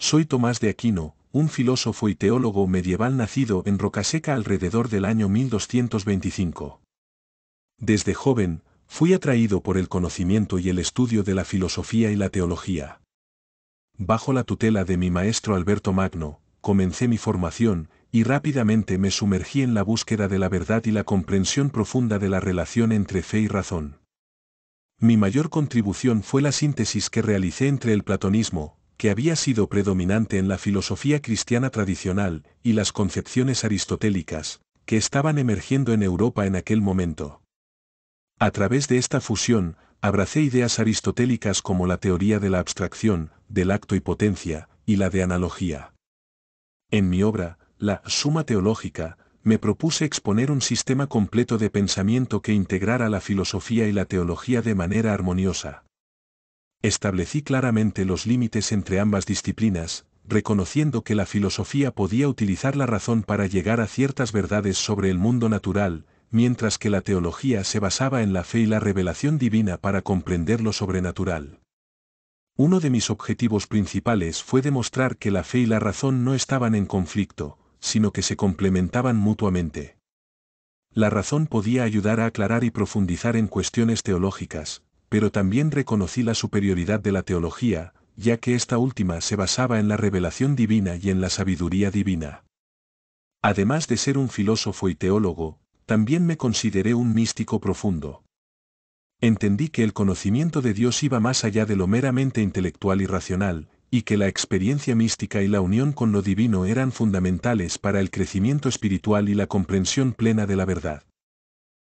Soy Tomás de Aquino, un filósofo y teólogo medieval nacido en Rocaseca alrededor del año 1225. Desde joven, fui atraído por el conocimiento y el estudio de la filosofía y la teología. Bajo la tutela de mi maestro Alberto Magno, comencé mi formación, y rápidamente me sumergí en la búsqueda de la verdad y la comprensión profunda de la relación entre fe y razón. Mi mayor contribución fue la síntesis que realicé entre el platonismo, que había sido predominante en la filosofía cristiana tradicional y las concepciones aristotélicas, que estaban emergiendo en Europa en aquel momento. A través de esta fusión, abracé ideas aristotélicas como la teoría de la abstracción, del acto y potencia, y la de analogía. En mi obra, La Suma Teológica, me propuse exponer un sistema completo de pensamiento que integrara la filosofía y la teología de manera armoniosa. Establecí claramente los límites entre ambas disciplinas, reconociendo que la filosofía podía utilizar la razón para llegar a ciertas verdades sobre el mundo natural, mientras que la teología se basaba en la fe y la revelación divina para comprender lo sobrenatural. Uno de mis objetivos principales fue demostrar que la fe y la razón no estaban en conflicto, sino que se complementaban mutuamente. La razón podía ayudar a aclarar y profundizar en cuestiones teológicas, pero también reconocí la superioridad de la teología, ya que esta última se basaba en la revelación divina y en la sabiduría divina. Además de ser un filósofo y teólogo, también me consideré un místico profundo. Entendí que el conocimiento de Dios iba más allá de lo meramente intelectual y racional, y que la experiencia mística y la unión con lo divino eran fundamentales para el crecimiento espiritual y la comprensión plena de la verdad.